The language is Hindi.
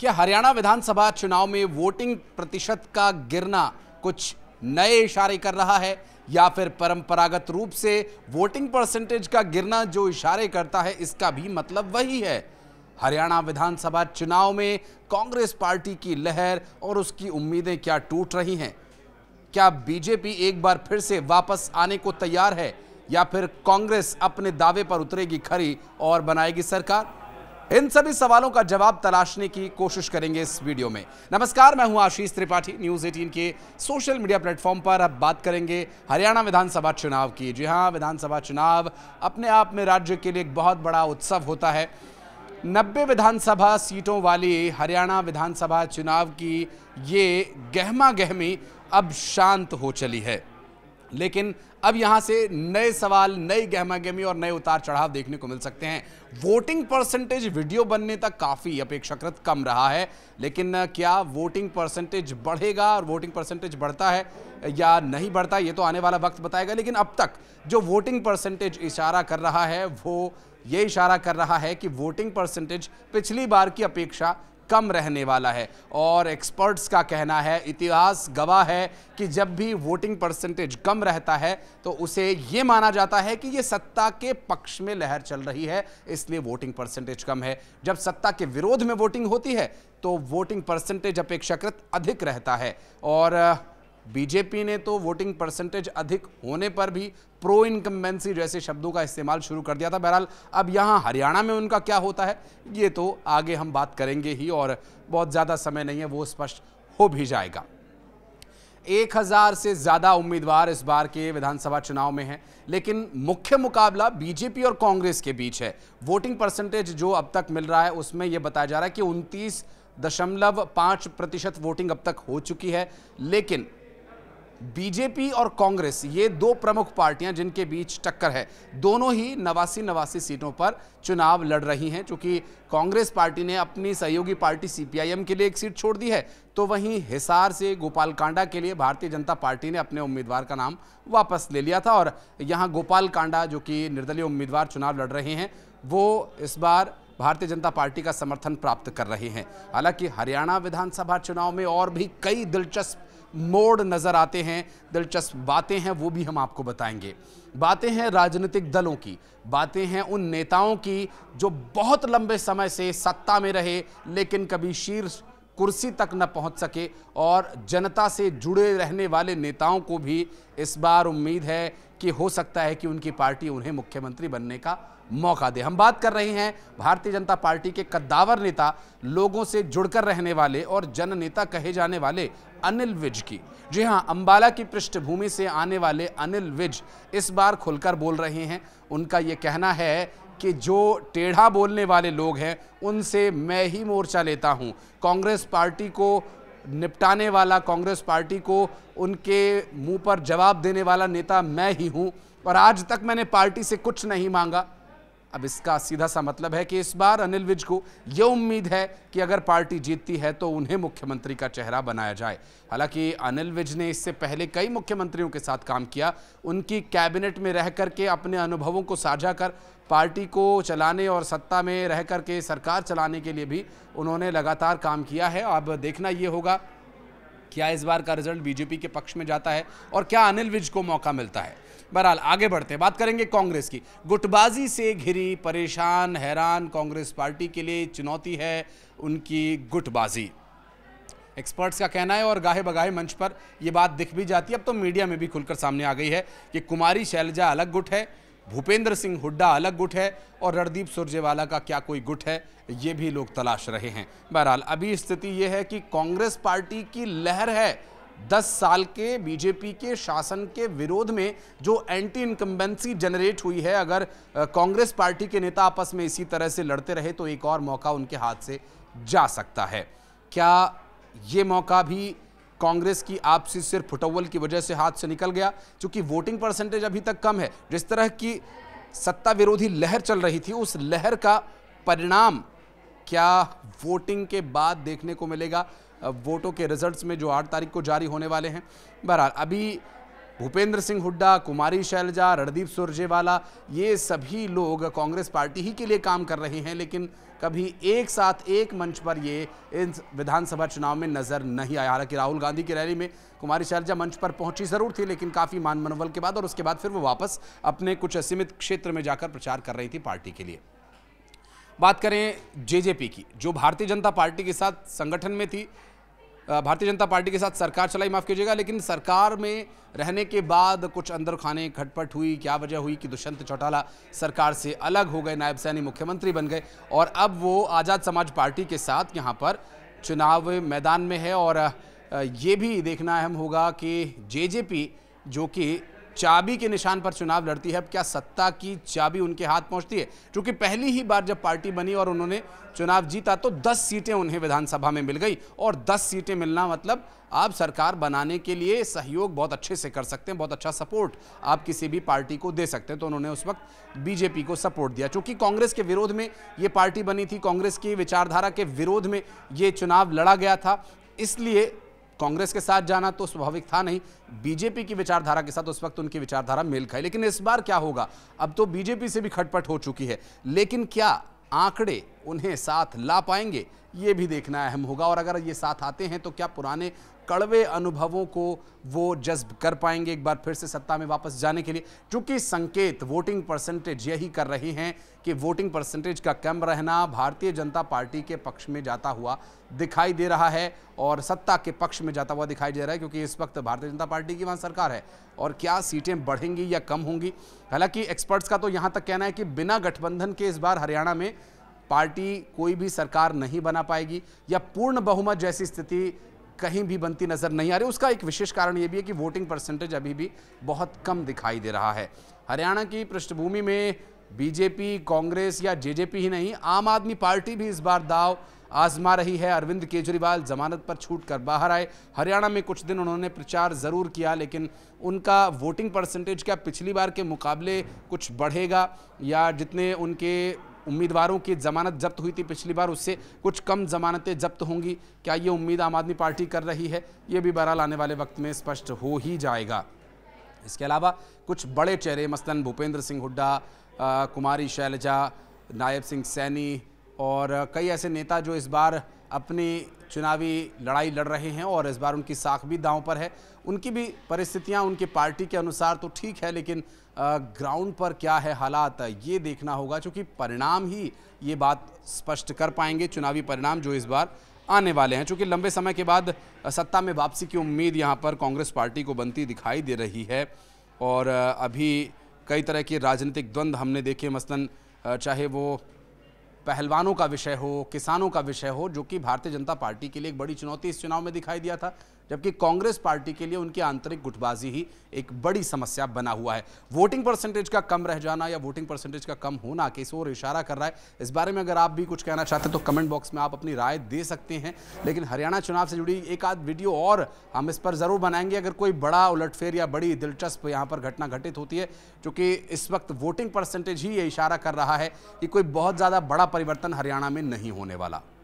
क्या हरियाणा विधानसभा चुनाव में वोटिंग प्रतिशत का गिरना कुछ नए इशारे कर रहा है या फिर परंपरागत रूप से वोटिंग परसेंटेज का गिरना जो इशारे करता है इसका भी मतलब वही है हरियाणा विधानसभा चुनाव में कांग्रेस पार्टी की लहर और उसकी उम्मीदें क्या टूट रही हैं क्या बीजेपी एक बार फिर से वापस आने को तैयार है या फिर कांग्रेस अपने दावे पर उतरेगी खरी और बनाएगी सरकार इन सभी सवालों का जवाब तलाशने की कोशिश करेंगे इस वीडियो में नमस्कार मैं हूं आशीष त्रिपाठी न्यूज 18 के सोशल मीडिया प्लेटफॉर्म पर अब बात करेंगे हरियाणा विधानसभा चुनाव की जी हां विधानसभा चुनाव अपने आप में राज्य के लिए एक बहुत बड़ा उत्सव होता है नब्बे विधानसभा सीटों वाली हरियाणा विधानसभा चुनाव की ये गहमा गहमी अब शांत हो चली है लेकिन अब यहां से नए सवाल नई गहमागहमी और नए उतार चढ़ाव देखने को मिल सकते हैं वोटिंग परसेंटेज वीडियो बनने तक काफ़ी अपेक्षाकृत कम रहा है लेकिन क्या वोटिंग परसेंटेज बढ़ेगा और वोटिंग परसेंटेज बढ़ता है या नहीं बढ़ता ये तो आने वाला वक्त बताएगा लेकिन अब तक जो वोटिंग परसेंटेज इशारा कर रहा है वो ये इशारा कर रहा है कि वोटिंग परसेंटेज पिछली बार की अपेक्षा कम रहने वाला है और एक्सपर्ट्स का कहना है इतिहास गवाह है कि जब भी वोटिंग परसेंटेज कम रहता है तो उसे ये माना जाता है कि ये सत्ता के पक्ष में लहर चल रही है इसलिए वोटिंग परसेंटेज कम है जब सत्ता के विरोध में वोटिंग होती है तो वोटिंग परसेंटेज अपेक्षाकृत अधिक रहता है और बीजेपी ने तो वोटिंग परसेंटेज अधिक होने पर भी प्रो इनकम्बेंसी जैसे शब्दों का इस्तेमाल शुरू कर दिया था बहरहाल अब यहाँ हरियाणा में उनका क्या होता है ये तो आगे हम बात करेंगे ही और बहुत ज़्यादा समय नहीं है वो स्पष्ट हो भी जाएगा 1000 से ज्यादा उम्मीदवार इस बार के विधानसभा चुनाव में हैं लेकिन मुख्य मुकाबला बीजेपी और कांग्रेस के बीच है वोटिंग परसेंटेज जो अब तक मिल रहा है उसमें यह बताया जा रहा है कि उनतीस दशमलव पाँच प्रतिशत वोटिंग अब तक हो चुकी है लेकिन बीजेपी और कांग्रेस ये दो प्रमुख पार्टियां जिनके बीच टक्कर है दोनों ही नवासी नवासी सीटों पर चुनाव लड़ रही हैं चूंकि कांग्रेस पार्टी ने अपनी सहयोगी पार्टी सीपीआईएम के लिए एक सीट छोड़ दी है तो वहीं हिसार से गोपालकांडा के लिए भारतीय जनता पार्टी ने अपने उम्मीदवार का नाम वापस ले लिया था और यहाँ गोपालकांडा जो कि निर्दलीय उम्मीदवार चुनाव लड़ रहे हैं वो इस बार भारतीय जनता पार्टी का समर्थन प्राप्त कर रहे हैं हालांकि हरियाणा विधानसभा चुनाव में और भी कई दिलचस्प मोड़ नज़र आते हैं दिलचस्प बातें हैं वो भी हम आपको बताएंगे बातें हैं राजनीतिक दलों की बातें हैं उन नेताओं की जो बहुत लंबे समय से सत्ता में रहे लेकिन कभी शीर्ष कुर्सी तक न पहुंच सके और जनता से जुड़े रहने वाले नेताओं को भी इस बार उम्मीद है कि हो सकता है कि उनकी पार्टी उन्हें मुख्यमंत्री बनने का मौका दे हम बात कर रहे हैं भारतीय जनता पार्टी के कद्दावर नेता लोगों से जुड़कर रहने वाले और जन नेता कहे जाने वाले अनिल विज की जी हाँ अंबाला की पृष्ठभूमि से आने वाले अनिल विज इस बार खुलकर बोल रहे हैं उनका ये कहना है कि जो टेढ़ा बोलने वाले लोग हैं उनसे मैं ही मोर्चा लेता हूं कांग्रेस पार्टी को निपटाने वाला कांग्रेस पार्टी को उनके मुंह पर जवाब देने वाला नेता मैं ही हूं और आज तक मैंने पार्टी से कुछ नहीं मांगा अब इसका सीधा सा मतलब है कि इस बार अनिल विज को यह उम्मीद है कि अगर पार्टी जीतती है तो उन्हें मुख्यमंत्री का चेहरा बनाया जाए हालांकि अनिल विज ने इससे पहले कई मुख्यमंत्रियों के साथ काम किया उनकी कैबिनेट में रह करके अपने अनुभवों को साझा कर पार्टी को चलाने और सत्ता में रह करके सरकार चलाने के लिए भी उन्होंने लगातार काम किया है अब देखना ये होगा क्या इस बार का रिजल्ट बीजेपी के पक्ष में जाता है और क्या अनिल विज को मौका मिलता है बहरहाल आगे बढ़ते हैं बात करेंगे कांग्रेस की गुटबाजी से घिरी परेशान हैरान कांग्रेस पार्टी के लिए चुनौती है उनकी गुटबाजी एक्सपर्ट्स का कहना है और गाहे बगाहे मंच पर यह बात दिख भी जाती है अब तो मीडिया में भी खुलकर सामने आ गई है कि कुमारी शैलजा अलग गुट है भूपेंद्र सिंह हुड्डा अलग गुट है और रणदीप सुरजेवाला का क्या कोई गुट है ये भी लोग तलाश रहे हैं बहरहाल अभी स्थिति ये है कि कांग्रेस पार्टी की लहर है दस साल के बीजेपी के शासन के विरोध में जो एंटी इनकम्बेंसी जनरेट हुई है अगर कांग्रेस पार्टी के नेता आपस में इसी तरह से लड़ते रहे तो एक और मौका उनके हाथ से जा सकता है क्या ये मौका भी कांग्रेस की आपसी सिर्फ फुटवल की वजह से हाथ से निकल गया क्योंकि वोटिंग परसेंटेज अभी तक कम है जिस तरह की सत्ता विरोधी लहर चल रही थी उस लहर का परिणाम क्या वोटिंग के बाद देखने को मिलेगा वोटों के रिजल्ट्स में जो आठ तारीख को जारी होने वाले हैं बहरहाल अभी भूपेंद्र सिंह हुड्डा कुमारी शैलजा रणदीप सुरजेवाला ये सभी लोग कांग्रेस पार्टी ही के लिए काम कर रहे हैं लेकिन कभी एक साथ एक मंच पर ये इन विधानसभा चुनाव में नजर नहीं आया हालांकि राहुल गांधी की रैली में कुमारी शैलजा मंच पर पहुंची जरूर थी लेकिन काफी मान मनोबल के बाद और उसके बाद फिर वो वापस अपने कुछ सीमित क्षेत्र में जाकर प्रचार कर रही थी पार्टी के लिए बात करें जेजेपी की जो भारतीय जनता पार्टी के साथ संगठन में थी भारतीय जनता पार्टी के साथ सरकार चलाई माफ़ कीजिएगा लेकिन सरकार में रहने के बाद कुछ अंदर खाने खटपट हुई क्या वजह हुई कि दुष्यंत चौटाला सरकार से अलग हो गए नायब सैनी मुख्यमंत्री बन गए और अब वो आज़ाद समाज पार्टी के साथ यहाँ पर चुनाव मैदान में है और ये भी देखना अहम होगा कि जे जो कि चाबी के निशान पर चुनाव लड़ती है अब क्या सत्ता की चाबी उनके हाथ पहुंचती है क्योंकि पहली ही बार जब पार्टी बनी और उन्होंने चुनाव जीता तो 10 सीटें उन्हें विधानसभा में मिल गई और 10 सीटें मिलना मतलब आप सरकार बनाने के लिए सहयोग बहुत अच्छे से कर सकते हैं बहुत अच्छा सपोर्ट आप किसी भी पार्टी को दे सकते हैं तो उन्होंने उस वक्त बीजेपी को सपोर्ट दिया चूंकि कांग्रेस के विरोध में ये पार्टी बनी थी कांग्रेस की विचारधारा के विरोध में ये चुनाव लड़ा गया था इसलिए कांग्रेस के साथ जाना तो स्वाभाविक था नहीं बीजेपी की विचारधारा के साथ उस वक्त उनकी विचारधारा मेल खाई लेकिन इस बार क्या होगा अब तो बीजेपी से भी खटपट हो चुकी है लेकिन क्या आंकड़े उन्हें साथ ला पाएंगे ये भी देखना अहम होगा और अगर ये साथ आते हैं तो क्या पुराने कड़वे अनुभवों को वो जज्ब कर पाएंगे एक बार फिर से सत्ता में वापस जाने के लिए चूंकि संकेत वोटिंग परसेंटेज यही कर रहे हैं कि वोटिंग परसेंटेज का कम रहना भारतीय जनता पार्टी के पक्ष में जाता हुआ दिखाई दे रहा है और सत्ता के पक्ष में जाता हुआ दिखाई दे रहा है क्योंकि इस वक्त भारतीय जनता पार्टी की वहाँ सरकार है और क्या सीटें बढ़ेंगी या कम होंगी हालांकि एक्सपर्ट्स का तो यहाँ तक कहना है कि बिना गठबंधन के इस बार हरियाणा में पार्टी कोई भी सरकार नहीं बना पाएगी या पूर्ण बहुमत जैसी स्थिति कहीं भी बनती नज़र नहीं आ रही उसका एक विशेष कारण ये भी है कि वोटिंग परसेंटेज अभी भी बहुत कम दिखाई दे रहा है हरियाणा की पृष्ठभूमि में बीजेपी कांग्रेस या जेजेपी ही नहीं आम आदमी पार्टी भी इस बार दाव आजमा रही है अरविंद केजरीवाल जमानत पर छूट कर बाहर आए हरियाणा में कुछ दिन उन्होंने प्रचार ज़रूर किया लेकिन उनका वोटिंग परसेंटेज क्या पिछली बार के मुकाबले कुछ बढ़ेगा या जितने उनके उम्मीदवारों की जमानत जब्त हुई थी पिछली बार उससे कुछ कम जमानतें जब्त होंगी क्या ये उम्मीद आम आदमी पार्टी कर रही है ये भी बहरहाल आने वाले वक्त में स्पष्ट हो ही जाएगा इसके अलावा कुछ बड़े चेहरे मसलन भूपेंद्र सिंह हुड्डा कुमारी शैलजा नायब सिंह सैनी और कई ऐसे नेता जो इस बार अपनी चुनावी लड़ाई लड़ रहे हैं और इस बार उनकी साख भी दांव पर है उनकी भी परिस्थितियां उनके पार्टी के अनुसार तो ठीक है लेकिन ग्राउंड पर क्या है हालात ये देखना होगा क्योंकि परिणाम ही ये बात स्पष्ट कर पाएंगे चुनावी परिणाम जो इस बार आने वाले हैं चूँकि लंबे समय के बाद सत्ता में वापसी की उम्मीद यहाँ पर कांग्रेस पार्टी को बनती दिखाई दे रही है और अभी कई तरह के राजनीतिक द्वंद्व हमने देखे मसलन चाहे वो पहलवानों का विषय हो किसानों का विषय हो जो कि भारतीय जनता पार्टी के लिए एक बड़ी चुनौती इस चुनाव में दिखाई दिया था जबकि कांग्रेस पार्टी के लिए उनकी आंतरिक गुटबाजी ही एक बड़ी समस्या बना हुआ है वोटिंग परसेंटेज का कम रह जाना या वोटिंग परसेंटेज का कम होना किस ओर इशारा कर रहा है इस बारे में अगर आप भी कुछ कहना चाहते हैं तो कमेंट बॉक्स में आप अपनी राय दे सकते हैं लेकिन हरियाणा चुनाव से जुड़ी एक आध वीडियो और हम इस पर ज़रूर बनाएंगे अगर कोई बड़ा उलटफेर या बड़ी दिलचस्प यहाँ पर घटना घटित होती है चूंकि इस वक्त वोटिंग परसेंटेज ही ये इशारा कर रहा है कि कोई बहुत ज़्यादा बड़ा परिवर्तन हरियाणा में नहीं होने वाला